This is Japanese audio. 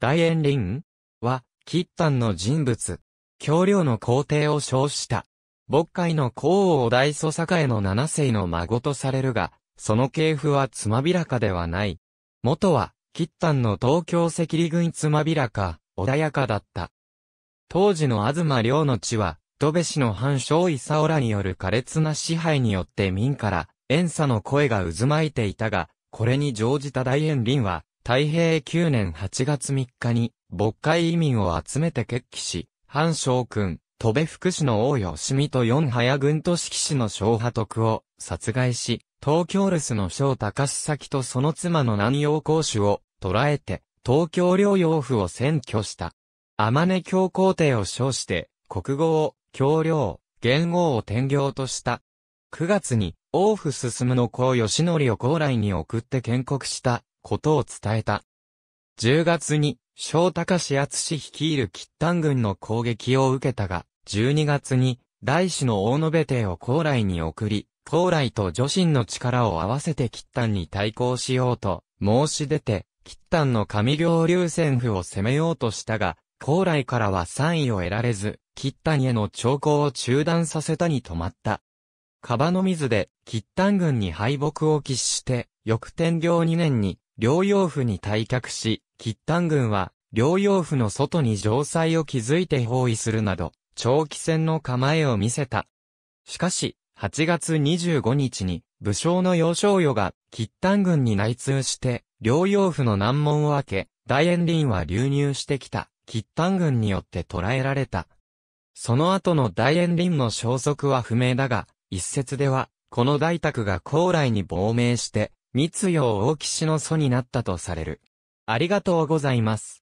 大円林は、吉丹の人物。教領の皇帝を称した。牧海の皇王大祖栄の七世の孫とされるが、その系譜はつまびらかではない。元は、吉丹の東京赤里軍つまびらか、穏やかだった。当時の東領の地は、戸部氏の藩将伊佐らによる苛烈な支配によって民から、遠差の声が渦巻いていたが、これに乗じた大円林は、太平9年8月3日に、牧会移民を集めて決起し、藩将君、戸部福祉の王義美と四早軍都市騎士の小波徳を殺害し、東京留守の小高志崎とその妻の南洋公主を捕らえて、東京領養府を占拠した。天根教皇帝を称して、国語を、教領、元号を転業とした。9月に、王府進むの子を義則を高来に送って建国したことを伝えた。10月に、小高氏厚率いる吉丹軍の攻撃を受けたが、12月に、大師の大延帝を高麗に送り、高麗と女神の力を合わせて吉丹に対抗しようと申し出て、吉丹の上行流戦府を攻めようとしたが、高麗からは賛位を得られず、吉丹への兆候を中断させたに止まった。カバの水で、吉丹軍に敗北を喫して、翌天領2年に、両洋府に退却し、吉丹軍は、両洋府の外に城塞を築いて包囲するなど、長期戦の構えを見せた。しかし、8月25日に、武将の幼少与が、吉丹軍に内通して、両洋府の難問を開け、大円林は流入してきた、吉丹軍によって捕らえられた。その後の大円林の消息は不明だが、一説では、この大宅が高麗に亡命して、密用大岸の祖になったとされる。ありがとうございます。